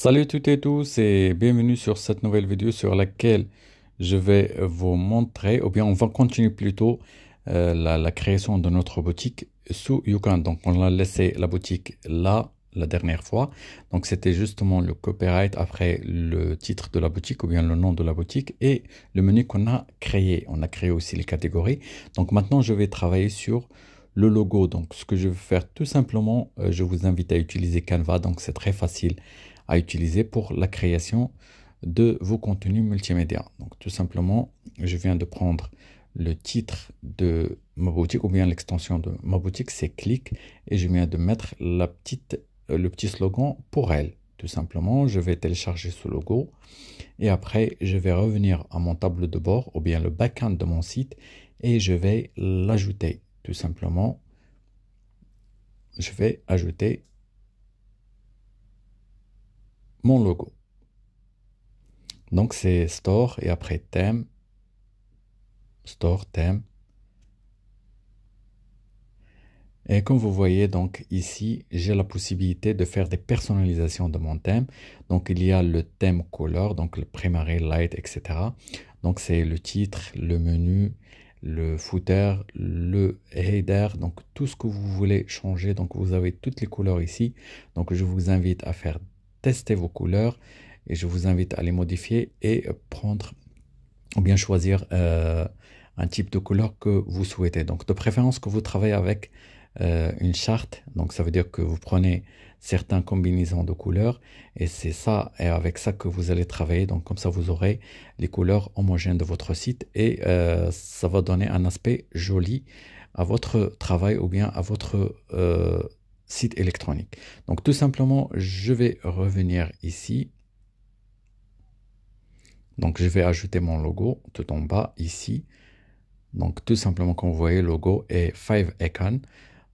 Salut toutes et tous et bienvenue sur cette nouvelle vidéo sur laquelle je vais vous montrer, ou bien on va continuer plutôt euh, la, création de notre boutique sous Yukon. Donc on a laissé la boutique là la dernière fois. Donc c'était justement le copyright après le titre de la boutique ou bien le nom de la boutique et le menu qu'on a créé. On a créé aussi les catégories. Donc maintenant je vais travailler sur le logo. Donc ce que je vais faire tout simplement, euh, je vous invite à utiliser Canva. Donc c'est très facile à utiliser pour la création de vos contenus multimédia. Donc tout simplement, je viens de prendre le titre de ma boutique ou bien l'extension de ma boutique, c'est clic et je viens de mettre la petite, euh, le petit slogan pour elle. Tout simplement, je vais télécharger ce logo et après, je vais revenir à mon tableau de bord ou bien le backend de mon site et je vais l'ajouter. Tout simplement, je vais ajouter mon logo. Donc c'est store et après thème. Store, thème. Et comme vous voyez donc ici, j'ai la possibilité de faire des personnalisations de mon thème. Donc il y a le thème color, donc le primary light, etc. Donc c'est le titre, le menu, le footer, le header, donc tout ce que vous voulez changer. Donc vous avez toutes les couleurs ici. Donc je vous invite à faire testez vos couleurs et je vous invite à les modifier et prendre ou bien choisir euh, un type de couleur que vous souhaitez. Donc de préférence que vous travaillez avec euh, une charte, donc ça veut dire que vous prenez certains combinaisons de couleurs et c'est ça et avec ça que vous allez travailler. Donc comme ça vous aurez les couleurs homogènes de votre site et euh, ça va donner un aspect joli à votre travail ou bien à votre site électronique. Donc tout simplement, je vais revenir ici. Donc je vais ajouter mon logo tout en bas ici. Donc tout simplement, comme vous voyez, logo est 5 Econ.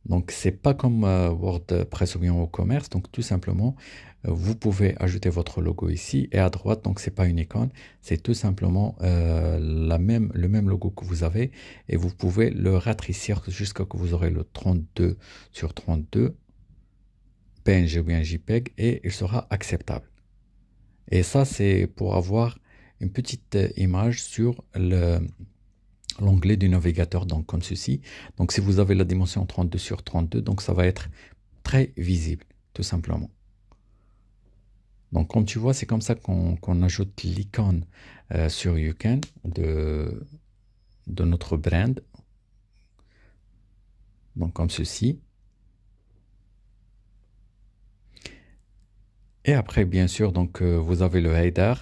Donc c'est pas comme euh, WordPress ou bien commerce. Donc tout simplement, euh, vous pouvez ajouter votre logo ici et à droite. Donc c'est pas une icône, c'est tout simplement euh, la même, le même logo que vous avez et vous pouvez le rétrécir jusqu'à ce que vous aurez le 32 sur 32 PNG ou bien JPEG et il sera acceptable. Et ça, c'est pour avoir une petite euh, image sur l'onglet du navigateur, donc comme ceci. Donc si vous avez la dimension 32 sur 32, donc ça va être très visible, tout simplement. Donc comme tu vois, c'est comme ça qu'on ajoute l'icône euh, sur YouCan de notre brand. Donc comme ceci. Et après, bien sûr, donc euh, vous avez le header.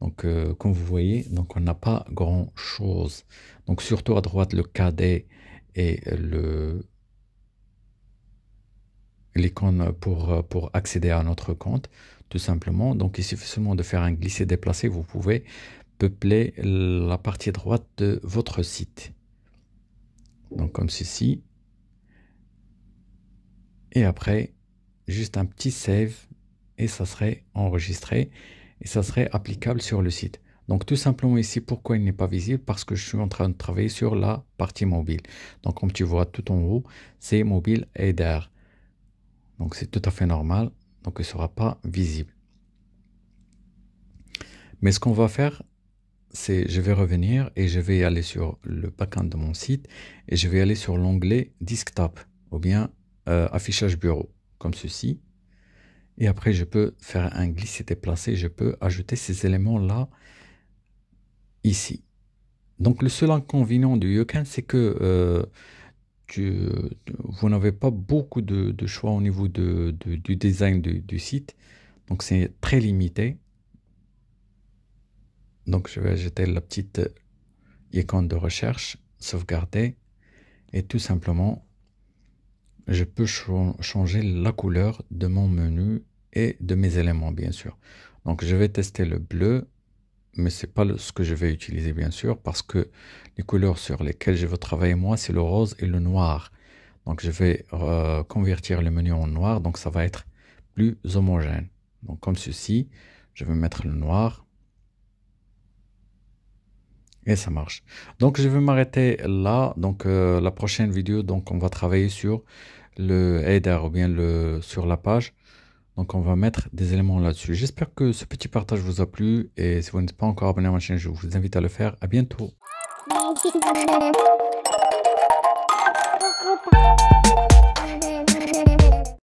Donc, euh, comme vous voyez, donc on n'a pas grand chose. Donc, surtout à droite, le cadet et le l'icône pour, pour accéder à notre compte, tout simplement. Donc, il suffit seulement de faire un glisser-déplacer. Vous pouvez peupler la partie droite de votre site. Donc, comme ceci. Et après, juste un petit save et ça serait enregistré et ça serait applicable sur le site. Donc tout simplement ici, pourquoi il n'est pas visible Parce que je suis en train de travailler sur la partie mobile. Donc comme tu vois tout en haut, c'est mobile header. Donc c'est tout à fait normal, donc il ne sera pas visible. Mais ce qu'on va faire, c'est je vais revenir et je vais aller sur le backend de mon site et je vais aller sur l'onglet desktop ou bien euh, affichage bureau comme ceci. Et après, je peux faire un glisser déplacer. je peux ajouter ces éléments-là ici. Donc le seul inconvénient du Yokan, c'est que euh, tu, vous n'avez pas beaucoup de, choix au niveau de, du design du, site. Donc c'est très limité. Donc je vais ajouter la petite euh, icône de recherche, sauvegarder. Et tout simplement, je peux changer la couleur de mon menu et de mes éléments, bien sûr. Donc, je vais tester le bleu, mais c'est pas ce que je vais utiliser, bien sûr, parce que les couleurs sur lesquelles je veux travailler, moi, c'est le rose et le noir. Donc, je vais euh, convertir le menu en noir, donc ça va être plus homogène. Donc, comme ceci, je vais mettre le noir. Et ça marche. Donc, je vais m'arrêter là. Donc, euh, la prochaine vidéo, donc, on va travailler sur le header ou bien le, sur la page. Donc on va mettre des éléments là-dessus. J'espère que ce petit partage vous a plu et si vous n'êtes pas encore abonné à ma chaîne, je vous invite à le faire. À bientôt.